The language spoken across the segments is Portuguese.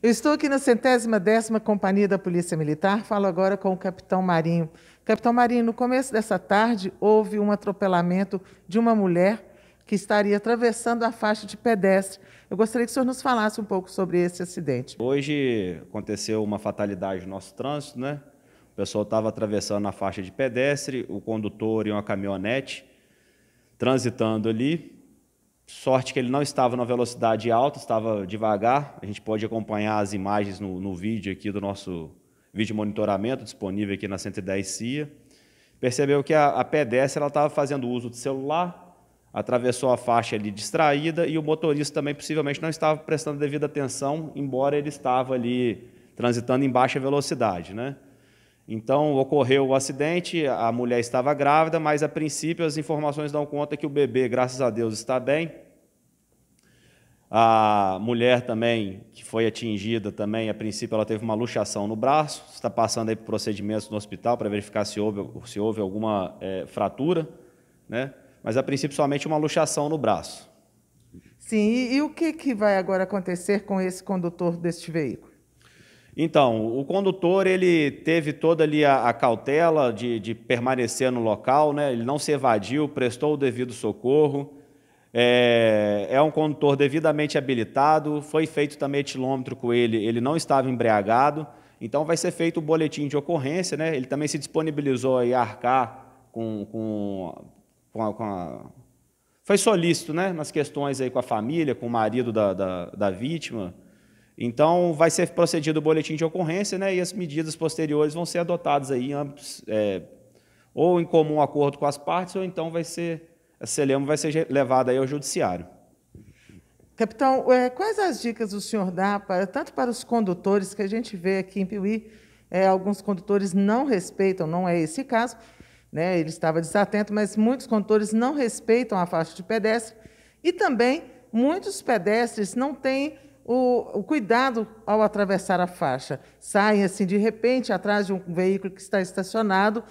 Eu estou aqui na centésima décima Companhia da Polícia Militar, falo agora com o Capitão Marinho. Capitão Marinho, no começo dessa tarde houve um atropelamento de uma mulher que estaria atravessando a faixa de pedestre. Eu gostaria que o senhor nos falasse um pouco sobre esse acidente. Hoje aconteceu uma fatalidade no nosso trânsito, né? O pessoal estava atravessando a faixa de pedestre, o condutor e uma caminhonete transitando ali, Sorte que ele não estava na velocidade alta, estava devagar. A gente pode acompanhar as imagens no, no vídeo aqui do nosso vídeo monitoramento disponível aqui na 110 CIA. Percebeu que a, a pedestre estava fazendo uso do celular, atravessou a faixa ali distraída e o motorista também possivelmente não estava prestando devida atenção, embora ele estava ali transitando em baixa velocidade, né? Então, ocorreu o acidente, a mulher estava grávida, mas a princípio as informações dão conta que o bebê, graças a Deus, está bem. A mulher também, que foi atingida também, a princípio ela teve uma luxação no braço, está passando aí por procedimentos no hospital para verificar se houve, se houve alguma é, fratura, né? mas a princípio somente uma luxação no braço. Sim, e, e o que, que vai agora acontecer com esse condutor deste veículo? Então, o condutor ele teve toda ali a, a cautela de, de, permanecer no local, né? ele não se evadiu, prestou o devido socorro, é, é um condutor devidamente habilitado, foi feito também etilômetro com ele, ele não estava embriagado, então vai ser feito o boletim de ocorrência, né? ele também se disponibilizou a arcar com, com, com, a, com a... Foi solícito né? nas questões aí com a família, com o marido da, da, da vítima, então, vai ser procedido o boletim de ocorrência né, e as medidas posteriores vão ser adotadas aí, ambos, é, ou em comum acordo com as partes, ou então vai ser, a CELEMO vai ser levada aí ao judiciário. Capitão, é, quais as dicas o senhor dá, para, tanto para os condutores, que a gente vê aqui em Piuí, é, alguns condutores não respeitam, não é esse caso, né, ele estava desatento, mas muitos condutores não respeitam a faixa de pedestre e também muitos pedestres não têm o, o, cuidado ao atravessar a faixa. Saem assim de repente atrás de um veículo que está estacionado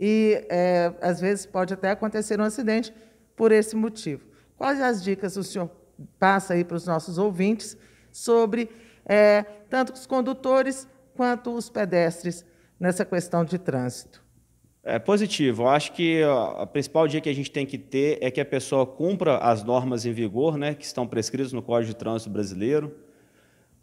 e é, às vezes pode até acontecer um acidente por esse motivo. Quais as dicas o senhor passa aí para os nossos ouvintes sobre é, tanto os condutores quanto os pedestres nessa questão de trânsito? É positivo. Eu acho que a principal dica que a gente tem que ter é que a pessoa cumpra as normas em vigor, né, que estão prescritas no Código de Trânsito Brasileiro.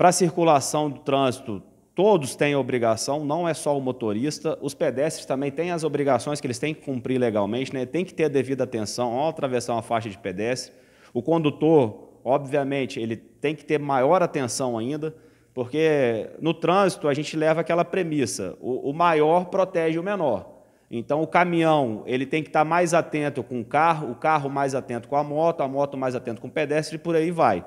Para a circulação do trânsito, todos têm obrigação, não é só o motorista, os pedestres também têm as obrigações que eles têm que cumprir legalmente, né? tem que ter a devida atenção ao atravessar uma faixa de pedestre. O condutor, obviamente, ele tem que ter maior atenção ainda, porque no trânsito a gente leva aquela premissa: o, o maior protege o menor. Então o caminhão ele tem que estar mais atento com o carro, o carro mais atento com a moto, a moto mais atento com o pedestre e por aí vai.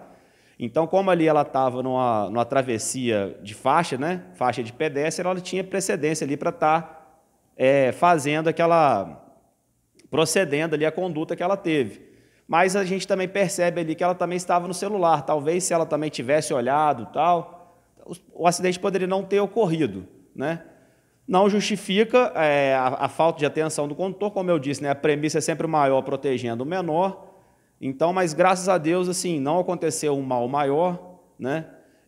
Então, como ali ela estava numa, numa travessia de faixa, né? faixa de pedestre, ela tinha precedência ali para estar tá, é, fazendo aquela. procedendo ali a conduta que ela teve. Mas a gente também percebe ali que ela também estava no celular. Talvez se ela também tivesse olhado tal, o, o acidente poderia não ter ocorrido. Né? Não justifica é, a, a, falta de atenção do condutor, como eu disse, né? a premissa é sempre o maior protegendo o menor. Então, mas graças a Deus, assim, não aconteceu um mal maior, né?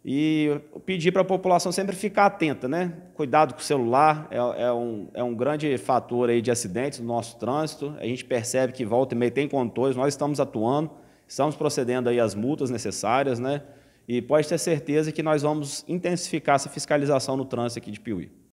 E pedir para a população sempre ficar atenta, né? Cuidado com o celular, é, é, um, é um grande fator aí de acidentes no nosso trânsito. A gente percebe que volta e meia tem condutores, nós estamos atuando, estamos procedendo aí às multas necessárias, né? E pode ter certeza que nós vamos intensificar essa fiscalização no trânsito aqui de Piuí.